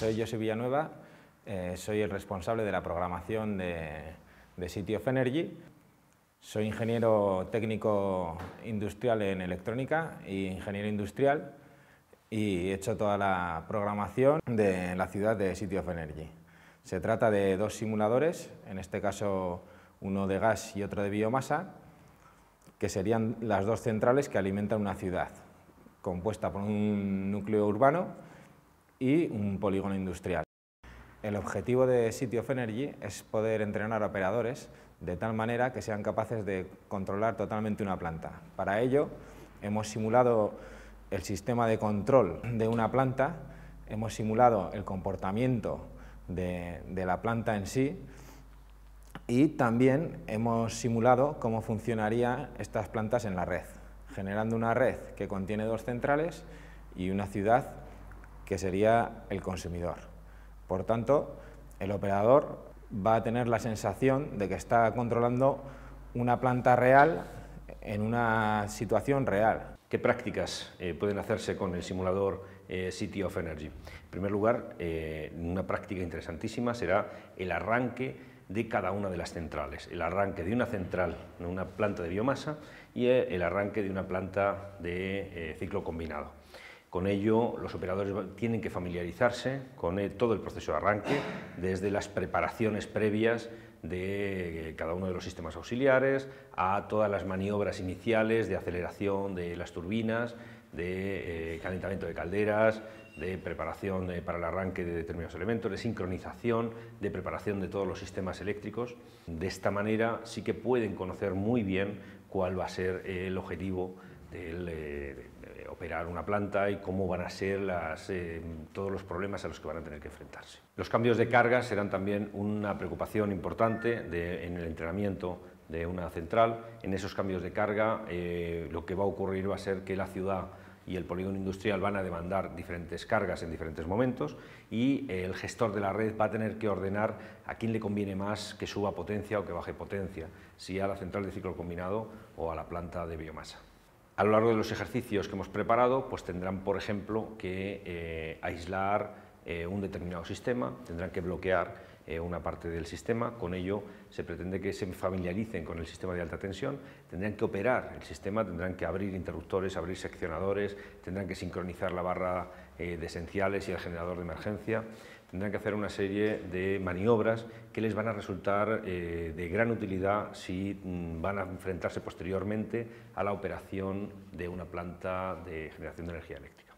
soy José Villanueva, eh, soy el responsable de la programación de, de City of Energy. Soy ingeniero técnico industrial en electrónica y ingeniero industrial y he hecho toda la programación de la ciudad de City of Energy. Se trata de dos simuladores, en este caso uno de gas y otro de biomasa, que serían las dos centrales que alimentan una ciudad, compuesta por un núcleo urbano y un polígono industrial. El objetivo de City of Energy es poder entrenar operadores de tal manera que sean capaces de controlar totalmente una planta. Para ello, hemos simulado el sistema de control de una planta, hemos simulado el comportamiento de, de la planta en sí y también hemos simulado cómo funcionarían estas plantas en la red, generando una red que contiene dos centrales y una ciudad que sería el consumidor. Por tanto, el operador va a tener la sensación de que está controlando una planta real en una situación real. ¿Qué prácticas eh, pueden hacerse con el simulador eh, City of Energy? En primer lugar, eh, una práctica interesantísima será el arranque de cada una de las centrales. El arranque de una central, de una planta de biomasa y el arranque de una planta de ciclo combinado. Con ello, los operadores tienen que familiarizarse con todo el proceso de arranque, desde las preparaciones previas de eh, cada uno de los sistemas auxiliares a todas las maniobras iniciales de aceleración de las turbinas, de eh, calentamiento de calderas, de preparación eh, para el arranque de determinados elementos, de sincronización, de preparación de todos los sistemas eléctricos. De esta manera sí que pueden conocer muy bien cuál va a ser el objetivo del, operar una planta y cómo van a ser eh, todos los problemas a los que van a tener que enfrentarse. Los cambios de carga serán también una preocupación importante en el entrenamiento de una central. En esos cambios de carga eh, lo que va a ocurrir va a ser que la ciudad y el polígono industrial van a demandar diferentes cargas en diferentes momentos y el gestor de la red va a tener que ordenar a quién le conviene más que suba potencia o que baje potencia, si a la central de ciclo combinado o a la planta de biomasa. A lo largo de los ejercicios que hemos preparado, pues tendrán, por ejemplo, que eh, aislar eh, un determinado sistema, tendrán que bloquear eh, una parte del sistema. Con ello se pretende que se familiaricen con el sistema de alta tensión, tendrán que operar el sistema, tendrán que abrir interruptores, abrir seccionadores, tendrán que sincronizar la barra eh, de esenciales y el generador de emergencia tendrán que hacer una serie de maniobras que les van a resultar eh, de gran utilidad si mm, van a enfrentarse posteriormente a la operación de una planta de generación de energía eléctrica.